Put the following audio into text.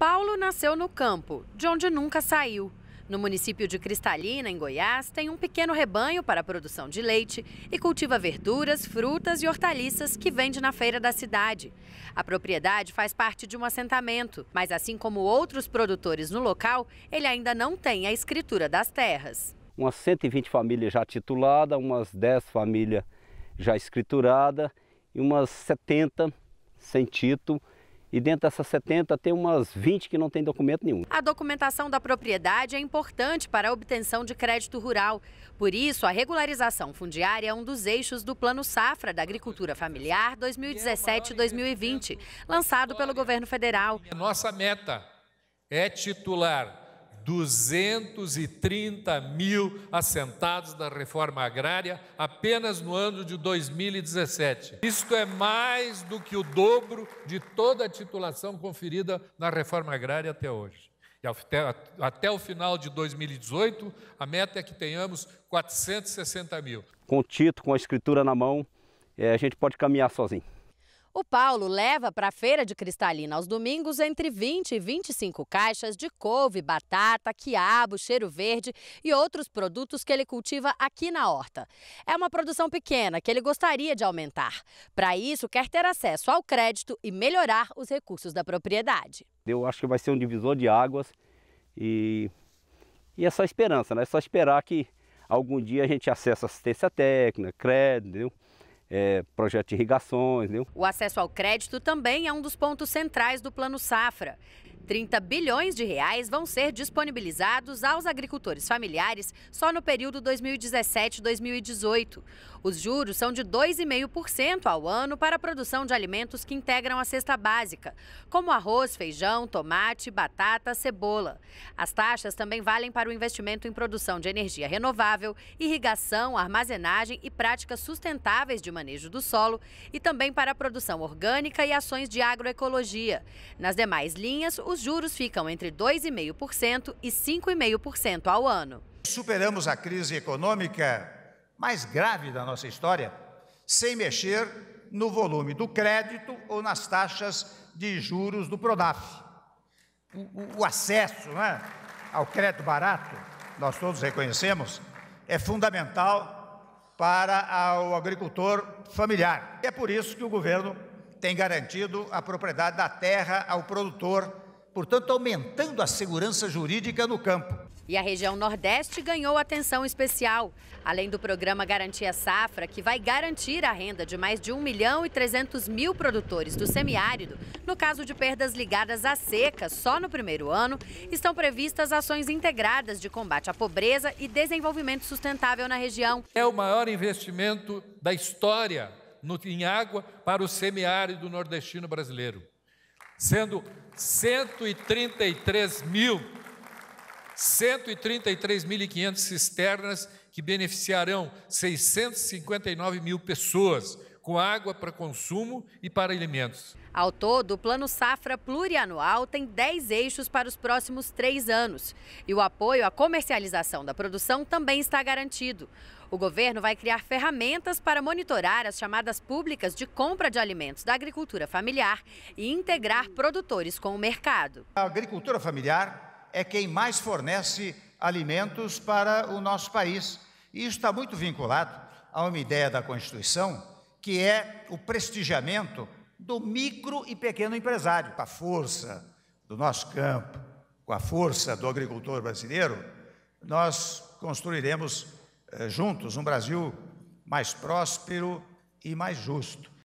Paulo nasceu no campo, de onde nunca saiu. No município de Cristalina, em Goiás, tem um pequeno rebanho para a produção de leite e cultiva verduras, frutas e hortaliças que vende na feira da cidade. A propriedade faz parte de um assentamento, mas assim como outros produtores no local, ele ainda não tem a escritura das terras. Umas 120 famílias já tituladas, umas 10 famílias já escrituradas e umas 70 sem título e dentro dessas 70 tem umas 20 que não tem documento nenhum. A documentação da propriedade é importante para a obtenção de crédito rural. Por isso, a regularização fundiária é um dos eixos do Plano Safra da Agricultura Familiar 2017-2020, lançado pelo governo federal. Nossa meta é titular 230 mil assentados da reforma agrária apenas no ano de 2017. Isto é mais do que o dobro de toda a titulação conferida na reforma agrária até hoje. E até, até o final de 2018, a meta é que tenhamos 460 mil. Com o título, com a escritura na mão, é, a gente pode caminhar sozinho. O Paulo leva para a feira de cristalina aos domingos entre 20 e 25 caixas de couve, batata, quiabo, cheiro verde e outros produtos que ele cultiva aqui na horta. É uma produção pequena que ele gostaria de aumentar. Para isso, quer ter acesso ao crédito e melhorar os recursos da propriedade. Eu acho que vai ser um divisor de águas e, e é só esperança, né? É só esperar que algum dia a gente acesse assistência técnica, crédito, entendeu? é, projeto de irrigações. Viu? Né? O acesso ao crédito também é um dos pontos centrais do Plano Safra. 30 bilhões de reais vão ser disponibilizados aos agricultores familiares só no período 2017-2018. Os juros são de 2,5% ao ano para a produção de alimentos que integram a cesta básica, como arroz, feijão, tomate, batata, cebola. As taxas também valem para o investimento em produção de energia renovável, irrigação, armazenagem e práticas sustentáveis de manejo do solo e também para a produção orgânica e ações de agroecologia. Nas demais linhas, os juros ficam entre 2,5% e 5,5% ao ano. Superamos a crise econômica mais grave da nossa história sem mexer no volume do crédito ou nas taxas de juros do Prodaf. O, o acesso né, ao crédito barato, nós todos reconhecemos, é fundamental para o agricultor familiar. É por isso que o governo tem garantido a propriedade da terra ao produtor portanto, aumentando a segurança jurídica no campo. E a região Nordeste ganhou atenção especial. Além do programa Garantia Safra, que vai garantir a renda de mais de 1 milhão e 300 mil produtores do semiárido, no caso de perdas ligadas à seca só no primeiro ano, estão previstas ações integradas de combate à pobreza e desenvolvimento sustentável na região. É o maior investimento da história no, em água para o semiárido nordestino brasileiro sendo 133 mil, 133.500 cisternas que beneficiarão 659 mil pessoas com água para consumo e para alimentos. Ao todo, o Plano Safra Plurianual tem 10 eixos para os próximos três anos. E o apoio à comercialização da produção também está garantido. O governo vai criar ferramentas para monitorar as chamadas públicas de compra de alimentos da agricultura familiar e integrar produtores com o mercado. A agricultura familiar é quem mais fornece alimentos para o nosso país. E isso está muito vinculado a uma ideia da Constituição que é o prestigiamento do micro e pequeno empresário, com a força do nosso campo, com a força do agricultor brasileiro, nós construiremos eh, juntos um Brasil mais próspero e mais justo.